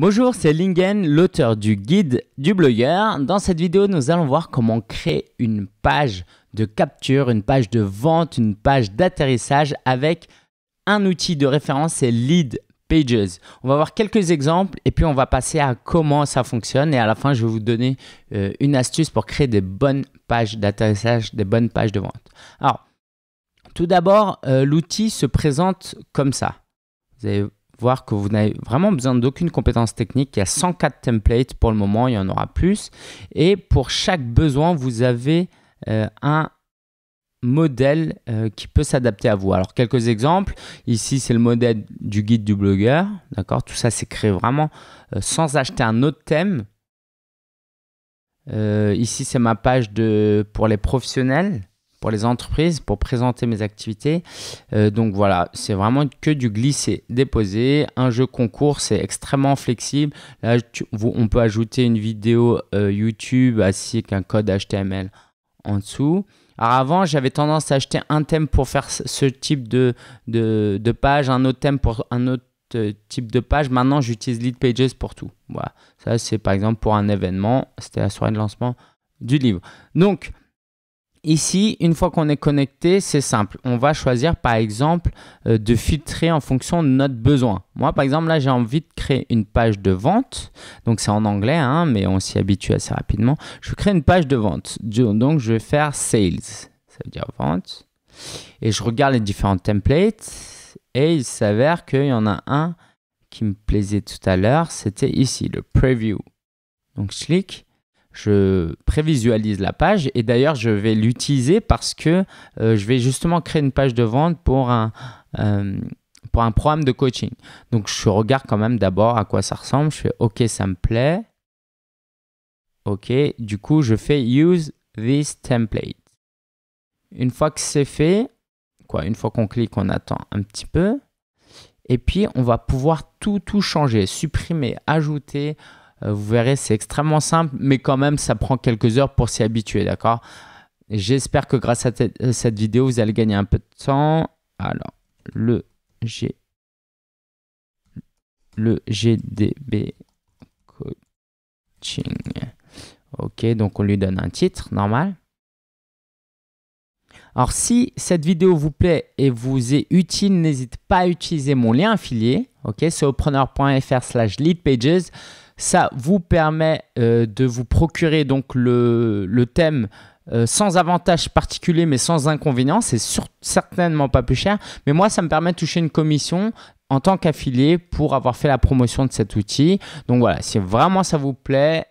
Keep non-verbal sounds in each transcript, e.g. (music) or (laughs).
Bonjour, c'est Lingen, l'auteur du guide du blogueur. Dans cette vidéo, nous allons voir comment créer une page de capture, une page de vente, une page d'atterrissage avec un outil de référence, c'est Lead Pages. On va voir quelques exemples et puis on va passer à comment ça fonctionne et à la fin, je vais vous donner euh, une astuce pour créer des bonnes pages d'atterrissage, des bonnes pages de vente. Alors, tout d'abord, euh, l'outil se présente comme ça. Vous avez voir que vous n'avez vraiment besoin d'aucune compétence technique. Il y a 104 templates pour le moment, il y en aura plus. Et pour chaque besoin, vous avez euh, un modèle euh, qui peut s'adapter à vous. Alors quelques exemples, ici c'est le modèle du guide du blogueur, d'accord Tout ça c'est créé vraiment euh, sans acheter un autre thème. ici c'est ma page de, pour les professionnels pour les entreprises, pour présenter mes activités. Euh, donc voilà, c'est vraiment que du glisser-déposer. Un jeu concours, c'est extrêmement flexible. Là, on peut ajouter une vidéo euh, YouTube ainsi qu'un code HTML en dessous. Alors avant, j'avais tendance à acheter un thème pour faire ce type de, de, page, un autre thème pour un autre euh, type de page. Maintenant, j'utilise Leadpages Pages pour tout. Voilà. Ça, c'est par exemple pour un événement. C'était la soirée de lancement du livre. Donc, Ici, une fois qu'on est connecté, c'est simple. On va choisir par exemple euh, de filtrer en fonction de notre besoin. Moi, par exemple, là, j'ai envie de créer une page de vente. Donc, c'est en anglais, hein, mais on s'y habitue assez rapidement. Je crée une page de vente. Donc, je vais faire sales. Ça veut dire vente. Et je regarde les différents templates. Et il s'avère qu'il y en a un qui me plaisait tout à l'heure. C'était ici, le preview. Donc, je clique je prévisualise la page et d'ailleurs je vais l'utiliser parce que euh, je vais justement créer une page de vente pour un, euh, pour un programme de coaching. Donc je regarde quand même d'abord à quoi ça ressemble, je fais OK ça me plaît. OK, du coup je fais Use this template. Une fois que c'est fait, quoi, une fois qu'on clique, on attend un petit peu. Et puis on va pouvoir tout, tout changer, supprimer, ajouter, euh, vous verrez, c'est extrêmement simple, mais quand même, ça prend quelques heures pour s'y habituer, d'accord J'espère que grâce à euh, cette vidéo, vous allez gagner un peu de temps. Alors, le G, le GDB coaching. Ok, donc on lui donne un titre normal. Alors, si cette vidéo vous plaît et vous est utile, n'hésitez pas à utiliser mon lien affilié, ok, C'est slash leadpages ça vous permet euh, de vous procurer donc le, thème euh, sans avantage particulier mais sans inconvénient. C'est certainement pas plus cher. Mais moi, ça me permet de toucher une commission en tant qu'affilié pour avoir fait la promotion de cet outil. Donc voilà, si vraiment ça vous plaît,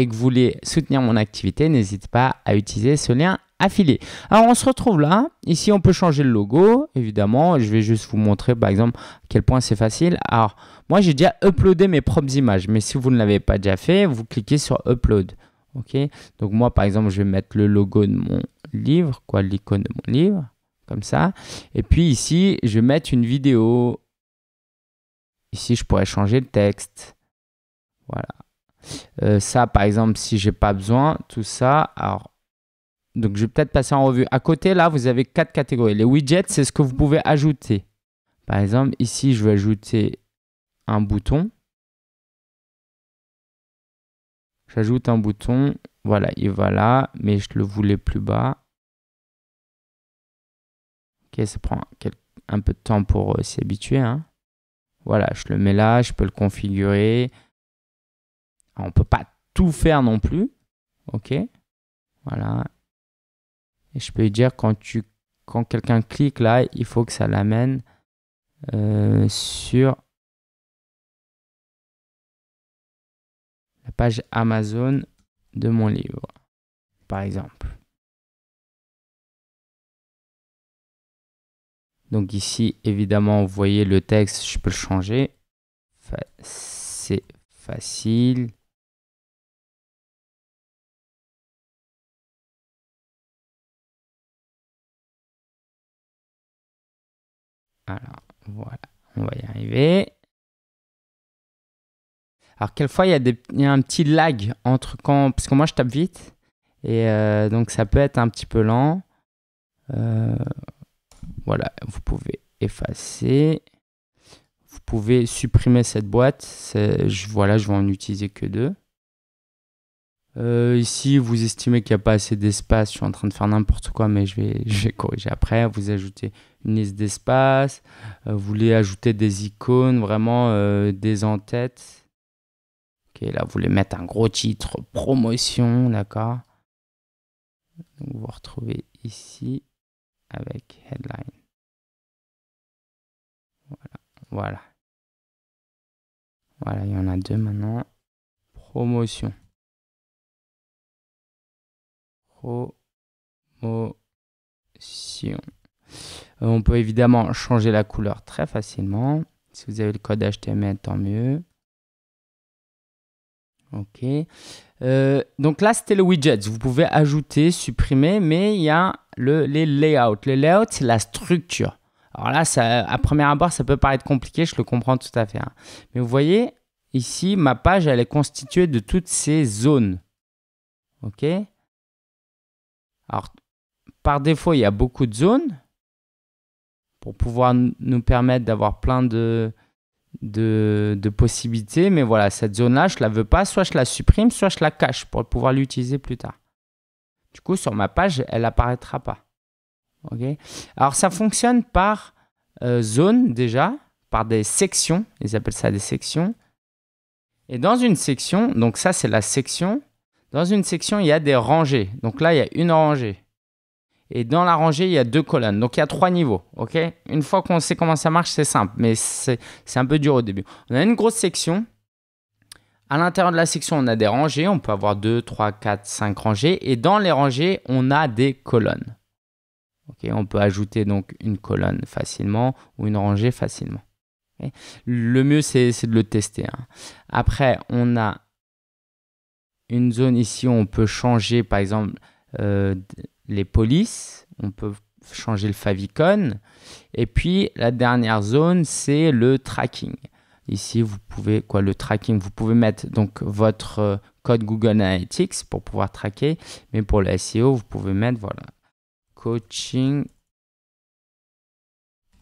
et que vous voulez soutenir mon activité, n'hésitez pas à utiliser ce lien affilié. Alors on se retrouve là. Ici on peut changer le logo, évidemment. Je vais juste vous montrer par exemple à quel point c'est facile. Alors moi j'ai déjà uploadé mes propres images, mais si vous ne l'avez pas déjà fait, vous cliquez sur upload. Ok. Donc moi par exemple je vais mettre le logo de mon livre, quoi, l'icône de mon livre, comme ça. Et puis ici je vais mettre une vidéo. Ici je pourrais changer le texte. Voilà. Euh, ça, par exemple, si j'ai pas besoin, tout ça. Alors, donc, je vais peut-être passer en revue. À côté, là, vous avez quatre catégories. Les widgets, c'est ce que vous pouvez ajouter. Par exemple, ici, je vais ajouter un bouton. J'ajoute un bouton. Voilà, il va là, mais je le voulais plus bas. Ok, ça prend un peu de temps pour euh, s'y habituer. Hein. Voilà, je le mets là, je peux le configurer. On ne peut pas tout faire non plus. OK Voilà. Et je peux dire quand, tu, quand quelqu'un clique là, il faut que ça l'amène euh, sur la page Amazon de mon livre, par exemple. Donc ici, évidemment, vous voyez le texte, je peux le changer. C'est facile. voilà, on va y arriver. Alors, quelquefois, il y, a un petit lag entre quand. Parce que moi, je tape vite. Et euh, donc, ça peut être un petit peu lent. Euh, voilà, vous pouvez effacer. Vous pouvez supprimer cette boîte. Je, voilà, je vais en utiliser que deux. Euh, ici, vous estimez qu'il n'y a pas assez d'espace. Je suis en train de faire n'importe quoi, mais je vais, (laughs) je vais corriger après. Vous ajoutez une liste d'espace. Euh, vous voulez ajouter des icônes, vraiment euh, des en-têtes. Ok, là, vous voulez mettre un gros titre promotion, d'accord Vous vous retrouvez ici avec headline. Voilà. Voilà, voilà il y en a deux maintenant. Promotion. Euh, on peut évidemment changer la couleur très facilement. Si vous avez le code HTML, tant mieux. OK. Euh, donc là, c'était le widget. Vous pouvez ajouter, supprimer, mais il y a les layouts. Les layouts, c'est la structure. Alors là, ça, à premier abord, ça peut paraître compliqué, je le comprends tout à fait. Hein. Mais vous voyez, ici, ma page, elle est constituée de toutes ces zones. OK alors, par défaut, il y a beaucoup de zones pour pouvoir nous permettre d'avoir plein de, de, possibilités. Mais voilà, cette zone-là, je ne la veux pas. Soit je la supprime, soit je la cache pour pouvoir l'utiliser plus tard. Du coup, sur ma page, elle n'apparaîtra pas. Alors, ça fonctionne par euh, zone déjà, par des sections. Ils appellent ça des sections. Et dans une section, donc ça, c'est la section. Dans une section, il y a des rangées. Donc là, il y a une rangée. Et dans la rangée, il y a deux colonnes. Donc il y a trois niveaux. ok une fois qu'on sait comment ça marche, c'est simple. Mais c'est un peu dur au début. On a une grosse section. À l'intérieur de la section, on a des rangées. On peut avoir 2, 3, 4, 5 rangées. Et dans les rangées, on a des colonnes. Ok on peut ajouter donc une colonne facilement ou une rangée facilement. Le mieux, c'est de le tester. Hein. Après, on a une zone ici on peut changer, par exemple, euh, les polices. On peut changer le favicon. Et puis, la dernière zone, c'est le tracking. Ici, vous pouvez, quoi, le tracking, vous pouvez mettre donc votre euh, code Google Analytics pour pouvoir traquer. Mais pour le SEO, vous pouvez mettre, voilà, coaching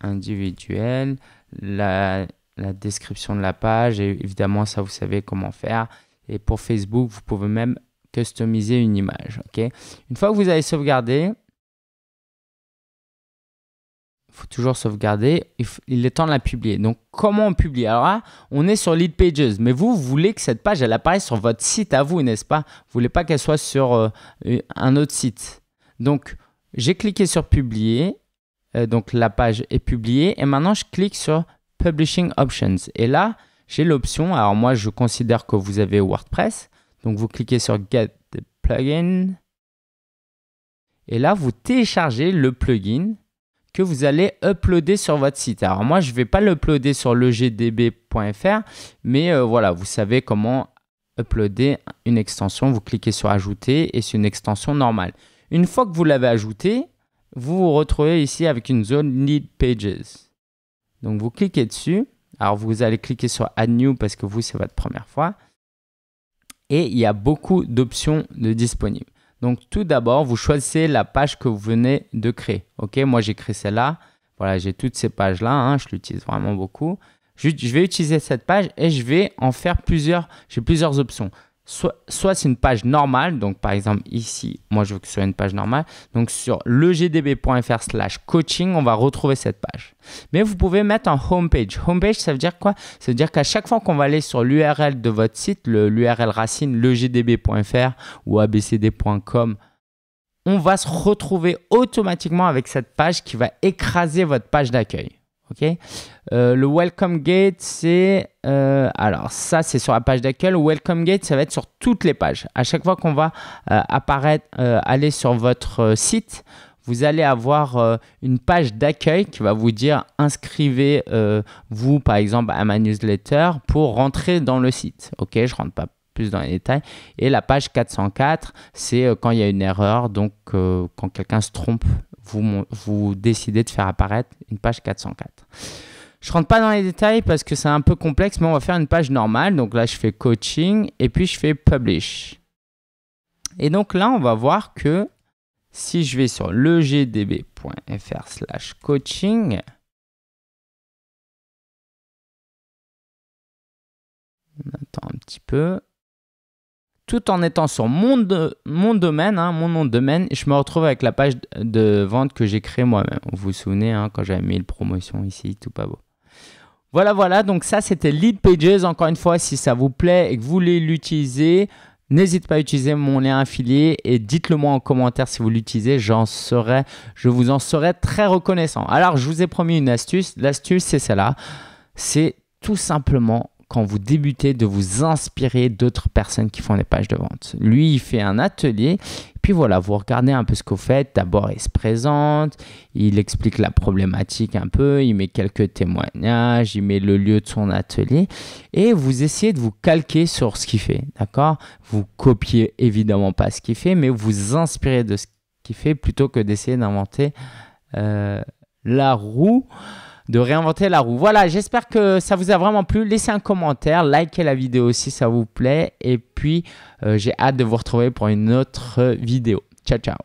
individuel, la, la description de la page. Et évidemment, ça, vous savez comment faire. Et pour Facebook, vous pouvez même customiser une image. une fois que vous avez sauvegardé, il faut toujours sauvegarder. Il est temps de la publier. Donc, comment on publie Alors là, on est sur Lead Pages. Mais vous, vous voulez que cette page, elle apparaisse sur votre site à vous, n'est-ce pas Vous voulez pas qu'elle soit sur euh, un autre site. Donc, j'ai cliqué sur Publier. Euh, donc, la page est publiée. Et maintenant, je clique sur Publishing Options. Et là, j'ai l'option. Alors moi, je considère que vous avez WordPress. Donc vous cliquez sur Get the plugin. Et là, vous téléchargez le plugin que vous allez uploader sur votre site. Alors moi, je ne vais pas l'uploader sur legdb.fr, mais euh, voilà, vous savez comment uploader une extension. Vous cliquez sur Ajouter et c'est une extension normale. Une fois que vous l'avez ajouté, vous vous retrouvez ici avec une zone Need Pages. Donc vous cliquez dessus alors vous allez cliquer sur Add New parce que vous, c'est votre première fois. Et il y a beaucoup d'options de disponibles. Donc tout d'abord, vous choisissez la page que vous venez de créer. Ok, moi j'ai créé celle-là. Voilà, j'ai toutes ces pages-là. Hein, je l'utilise vraiment beaucoup. je vais utiliser cette page et je vais en faire plusieurs. J'ai plusieurs options soit, c'est une page normale, donc par exemple ici, moi je veux que ce soit une page normale, donc sur legdb.fr slash coaching, on va retrouver cette page. Mais vous pouvez mettre en homepage. Homepage, ça veut dire quoi Ça veut dire qu'à chaque fois qu'on va aller sur l'URL de votre site, l'URL racine, legdb.fr ou abcd.com, on va se retrouver automatiquement avec cette page qui va écraser votre page d'accueil. Ok. Euh, le welcome gate, c'est euh, alors ça, c'est sur la page d'accueil. Le welcome gate, ça va être sur toutes les pages. À chaque fois qu'on va euh, apparaître, aller sur votre site, vous allez avoir une page d'accueil qui va vous dire inscrivez-vous par exemple à ma newsletter pour rentrer dans le site. Ok, je rentre pas plus dans les détails. Et la page 404, c'est quand il y a une erreur, donc quand quelqu'un se trompe vous, décidez de faire apparaître une page 404. Je rentre pas dans les détails parce que c'est un peu complexe, mais on va faire une page normale. Donc là, je fais coaching et puis je fais publish. Et donc là, on va voir que si je vais sur legdb.fr slash coaching, on attend un petit peu tout en étant sur mon, mon domaine, hein, mon nom de domaine, je me retrouve avec la page de vente que j'ai créée moi-même. Vous vous souvenez hein, quand j'avais mis le promotion ici, tout pas beau. Voilà, voilà, donc ça c'était Lead Pages. Encore une fois, si ça vous plaît et que vous voulez l'utiliser, n'hésitez pas à utiliser mon lien affilié et dites-le moi en commentaire si vous l'utilisez. J'en serai, je vous en serai très reconnaissant. Alors, je vous ai promis une astuce. L'astuce, c'est celle-là. C'est tout simplement quand vous débutez de vous inspirer d'autres personnes qui font des pages de vente. Lui, il fait un atelier. Puis voilà, vous regardez un peu ce que fait. D'abord, il se présente, il explique la problématique un peu, il met quelques témoignages, il met le lieu de son atelier et vous essayez de vous calquer sur ce qu'il fait. D'accord Vous copiez évidemment pas ce qu'il fait, mais vous inspirez de ce qu'il fait plutôt que d'essayer d'inventer euh, la roue de réinventer la roue. Voilà, j'espère que ça vous a vraiment plu. Laissez un commentaire, likez la vidéo si ça vous plaît. Et puis, euh, j'ai hâte de vous retrouver pour une autre vidéo. Ciao, ciao.